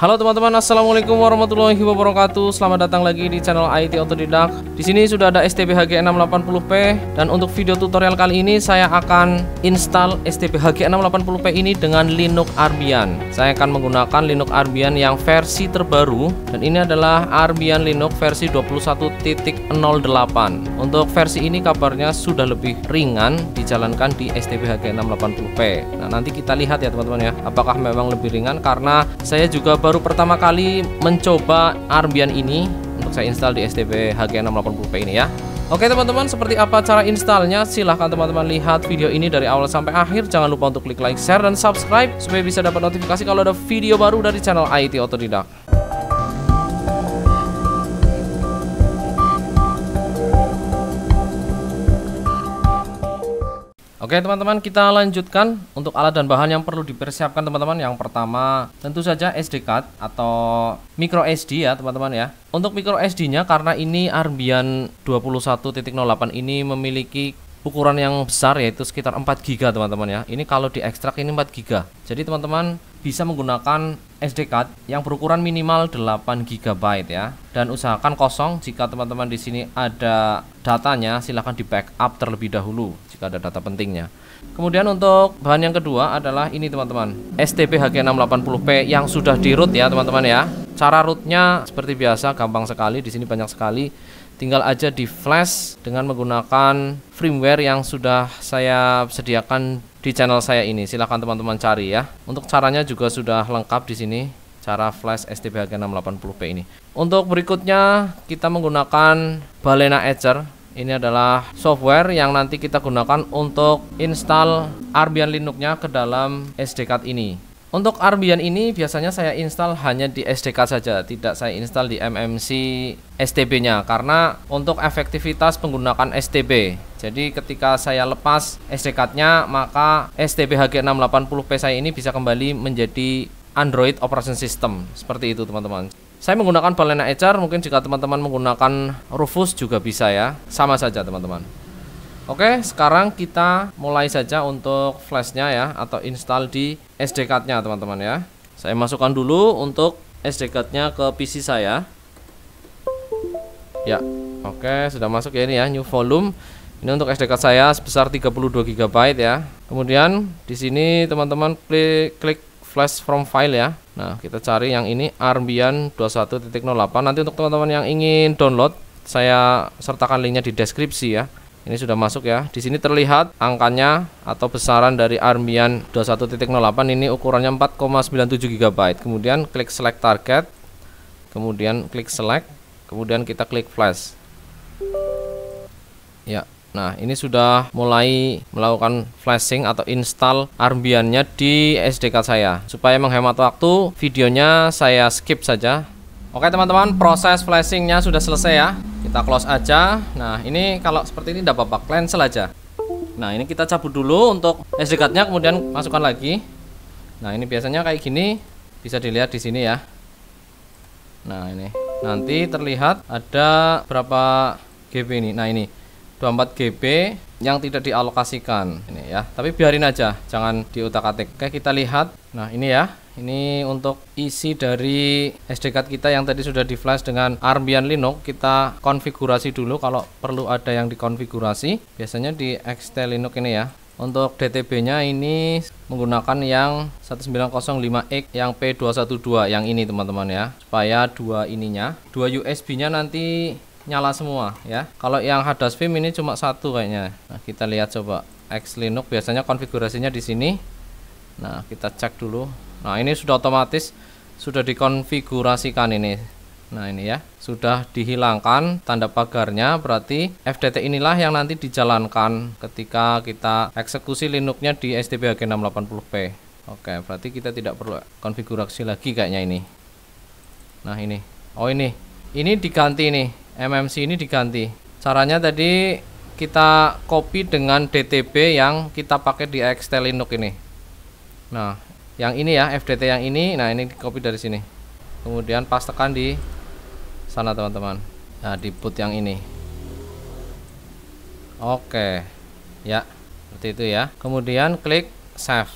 Halo teman-teman, assalamualaikum warahmatullahi wabarakatuh. Selamat datang lagi di channel IT Autodidak. Di sini sudah ada STB hg 680P dan untuk video tutorial kali ini saya akan install hg 680P ini dengan Linux Arbian. Saya akan menggunakan Linux Arbian yang versi terbaru dan ini adalah Arbian Linux versi 21.08. Untuk versi ini kabarnya sudah lebih ringan dijalankan di STB hg 680P. Nah, nanti kita lihat ya teman-teman ya, apakah memang lebih ringan karena saya juga baru pertama kali mencoba Arbian ini untuk saya install di STB HG680P ini ya Oke teman-teman, seperti apa cara installnya? Silahkan teman-teman lihat video ini dari awal sampai akhir. Jangan lupa untuk klik like, share, dan subscribe supaya bisa dapat notifikasi kalau ada video baru dari channel IT otodidak Oke teman-teman kita lanjutkan untuk alat dan bahan yang perlu dipersiapkan teman-teman Yang pertama tentu saja SD card atau micro SD ya teman-teman ya Untuk micro SD nya karena ini Arbian 21.08 ini memiliki ukuran yang besar yaitu sekitar 4 GB teman-teman ya Ini kalau diekstrak ini 4 GB Jadi teman-teman bisa menggunakan SD card yang berukuran minimal 8 GB ya. Dan usahakan kosong jika teman-teman di sini ada datanya silahkan di backup terlebih dahulu jika ada data pentingnya. Kemudian untuk bahan yang kedua adalah ini teman-teman STP HG680P yang sudah di root ya teman-teman ya Cara rootnya seperti biasa gampang sekali di sini banyak sekali Tinggal aja di flash dengan menggunakan firmware yang sudah saya sediakan di channel saya ini. Silahkan teman-teman cari ya. Untuk caranya juga sudah lengkap di sini cara flash Hg 680p ini. Untuk berikutnya kita menggunakan Balena Etcher. Ini adalah software yang nanti kita gunakan untuk install Arbian Linuxnya ke dalam SD card ini. Untuk Arbian ini biasanya saya install hanya di SDK saja, tidak saya install di MMC STB-nya karena untuk efektivitas penggunaan STB. Jadi ketika saya lepas SDK-nya, maka STB HG680P saya ini bisa kembali menjadi Android operation system. Seperti itu, teman-teman. Saya menggunakan Balena Ecer, mungkin jika teman-teman menggunakan Rufus juga bisa ya. Sama saja, teman-teman. Oke, sekarang kita mulai saja untuk flashnya ya atau install di SD card-nya teman-teman ya. Saya masukkan dulu untuk SD card-nya ke PC saya. Ya, oke sudah masuk ya ini ya new volume. Ini untuk SD card saya sebesar 32 GB ya. Kemudian di sini teman-teman klik, klik flash from file ya. Nah, kita cari yang ini Armbian 21.08. Nanti untuk teman-teman yang ingin download saya sertakan linknya di deskripsi ya. Ini sudah masuk ya. Di sini terlihat angkanya atau besaran dari Armian 21.08 ini ukurannya 4,97 GB. Kemudian klik select target. Kemudian klik select. Kemudian kita klik flash. Ya. Nah, ini sudah mulai melakukan flashing atau install Armbiannya di SDK saya. Supaya menghemat waktu, videonya saya skip saja. Oke teman-teman, proses flashingnya sudah selesai ya kita close aja nah ini kalau seperti ini tidak apa-apa cancel aja nah ini kita cabut dulu untuk SD card nya kemudian masukkan lagi nah ini biasanya kayak gini bisa dilihat di sini ya nah ini nanti terlihat ada berapa GB ini nah ini 24 GB yang tidak dialokasikan ini ya tapi biarin aja jangan diutak-atik oke kita lihat nah ini ya ini untuk isi dari SD card kita yang tadi sudah di flash dengan Armbian Linux kita konfigurasi dulu kalau perlu ada yang dikonfigurasi biasanya di XT Linux ini ya untuk DTB-nya ini menggunakan yang 1905X yang P212 yang ini teman-teman ya. Supaya dua ininya, dua USB-nya nanti nyala semua ya. Kalau yang Hadas Vim ini cuma satu kayaknya. Nah, kita lihat coba X Linux biasanya konfigurasinya di sini nah kita cek dulu nah ini sudah otomatis sudah dikonfigurasikan ini nah ini ya sudah dihilangkan tanda pagarnya berarti FDT inilah yang nanti dijalankan ketika kita eksekusi Linuxnya di STB G680p oke berarti kita tidak perlu konfigurasi lagi kayaknya ini nah ini oh ini ini diganti nih MMC ini diganti caranya tadi kita copy dengan DTB yang kita pakai di XT Linux ini nah yang ini ya FDT yang ini nah ini copy dari sini kemudian pas tekan di sana teman-teman nah di boot yang ini oke ya seperti itu ya kemudian klik save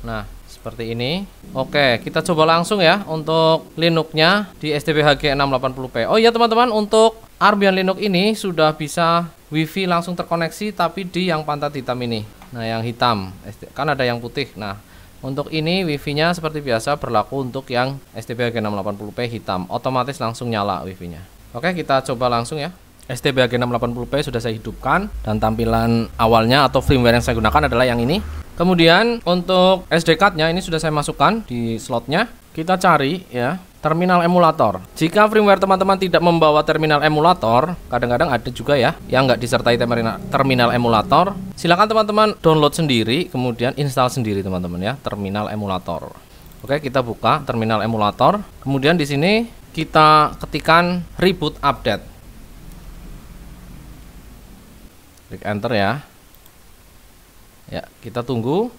nah seperti ini oke kita coba langsung ya untuk Linux-nya di STB STBHG 680p oh iya teman-teman untuk Arbian Linux ini sudah bisa wifi langsung terkoneksi tapi di yang pantat hitam ini nah yang hitam kan ada yang putih nah untuk ini wifi-nya seperti biasa berlaku untuk yang STB STBHG 680p hitam, otomatis langsung nyala wifi-nya. Oke, kita coba langsung ya. STB STBHG 680p sudah saya hidupkan dan tampilan awalnya atau firmware yang saya gunakan adalah yang ini. Kemudian untuk SD card-nya ini sudah saya masukkan di slotnya. Kita cari ya Terminal emulator. Jika firmware teman-teman tidak membawa terminal emulator, kadang-kadang ada juga ya yang nggak disertai terminal emulator. Silakan teman-teman download sendiri, kemudian install sendiri teman-teman ya terminal emulator. Oke, kita buka terminal emulator. Kemudian di sini kita ketikkan reboot update. Klik enter ya. Ya, kita tunggu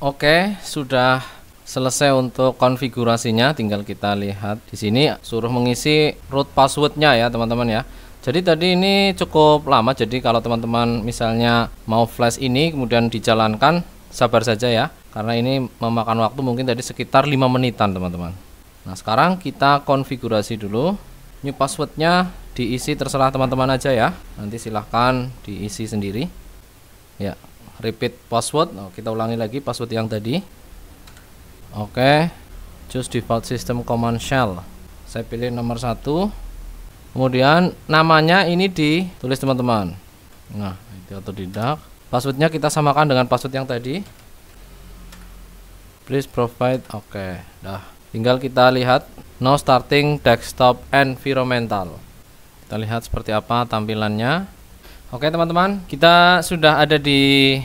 Oke, sudah selesai untuk konfigurasinya. Tinggal kita lihat di sini suruh mengisi root passwordnya ya teman-teman ya. Jadi tadi ini cukup lama. Jadi kalau teman-teman misalnya mau flash ini kemudian dijalankan, sabar saja ya. Karena ini memakan waktu mungkin tadi sekitar 5 menitan teman-teman. Nah sekarang kita konfigurasi dulu. New passwordnya diisi terserah teman-teman aja ya. Nanti silahkan diisi sendiri. Ya, repeat password oh, kita ulangi lagi password yang tadi oke okay. choose default system command shell saya pilih nomor satu kemudian namanya ini ditulis teman-teman nah itu tidak passwordnya kita samakan dengan password yang tadi please provide oke okay. dah tinggal kita lihat no starting desktop environmental kita lihat seperti apa tampilannya Oke teman-teman, kita sudah ada di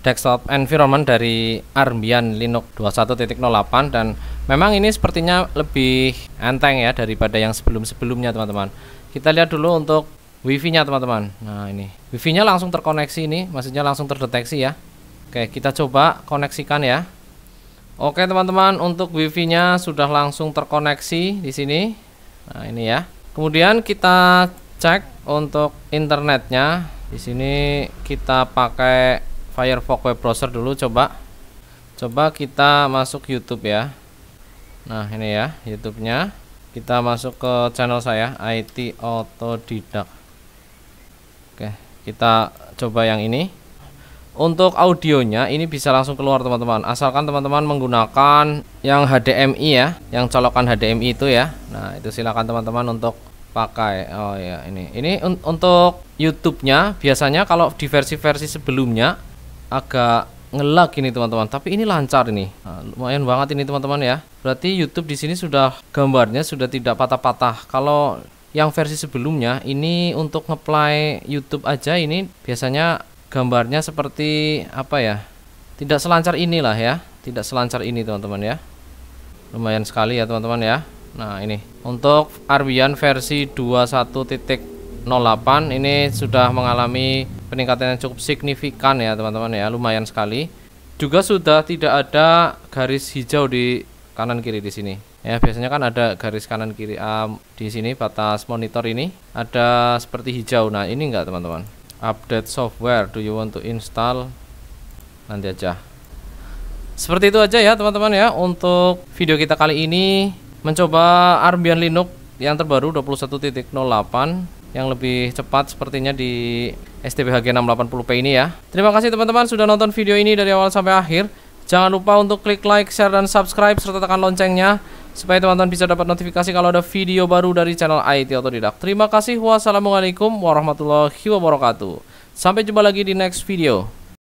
desktop environment dari Armbian Linux 21.08 dan memang ini sepertinya lebih enteng ya daripada yang sebelum-sebelumnya teman-teman. Kita lihat dulu untuk wifi-nya teman-teman. Nah ini, wifi-nya langsung terkoneksi ini, maksudnya langsung terdeteksi ya. Oke, kita coba koneksikan ya. Oke teman-teman, untuk wifi-nya sudah langsung terkoneksi di sini. Nah ini ya. Kemudian kita cek untuk internetnya di sini kita pakai Firefox web browser dulu coba coba kita masuk YouTube ya nah ini ya YouTube-nya kita masuk ke channel saya IT Autodidak oke kita coba yang ini untuk audionya ini bisa langsung keluar teman-teman asalkan teman-teman menggunakan yang HDMI ya yang colokan HDMI itu ya Nah itu silakan teman-teman untuk pakai oh ya ini ini un untuk YouTube-nya biasanya kalau di versi-versi sebelumnya agak ngelag ini teman-teman tapi ini lancar ini nah, lumayan banget ini teman-teman ya berarti YouTube di sini sudah gambarnya sudah tidak patah-patah kalau yang versi sebelumnya ini untuk ngeplay YouTube aja ini biasanya gambarnya seperti apa ya tidak selancar inilah ya tidak selancar ini teman-teman ya lumayan sekali ya teman-teman ya Nah ini untuk Arbian versi 21.08 ini sudah mengalami peningkatan yang cukup signifikan ya teman-teman ya lumayan sekali juga sudah tidak ada garis hijau di kanan kiri di sini ya biasanya kan ada garis kanan kiri um, di sini batas monitor ini ada seperti hijau nah ini enggak teman-teman update software do you want to install nanti aja seperti itu aja ya teman-teman ya untuk video kita kali ini mencoba Arbian Linux yang terbaru 21.08 yang lebih cepat sepertinya di STB HG 680 p ini ya. Terima kasih teman-teman sudah nonton video ini dari awal sampai akhir. Jangan lupa untuk klik like, share, dan subscribe serta tekan loncengnya supaya teman-teman bisa dapat notifikasi kalau ada video baru dari channel IT Otodidak. Terima kasih. Wassalamualaikum warahmatullahi wabarakatuh. Sampai jumpa lagi di next video.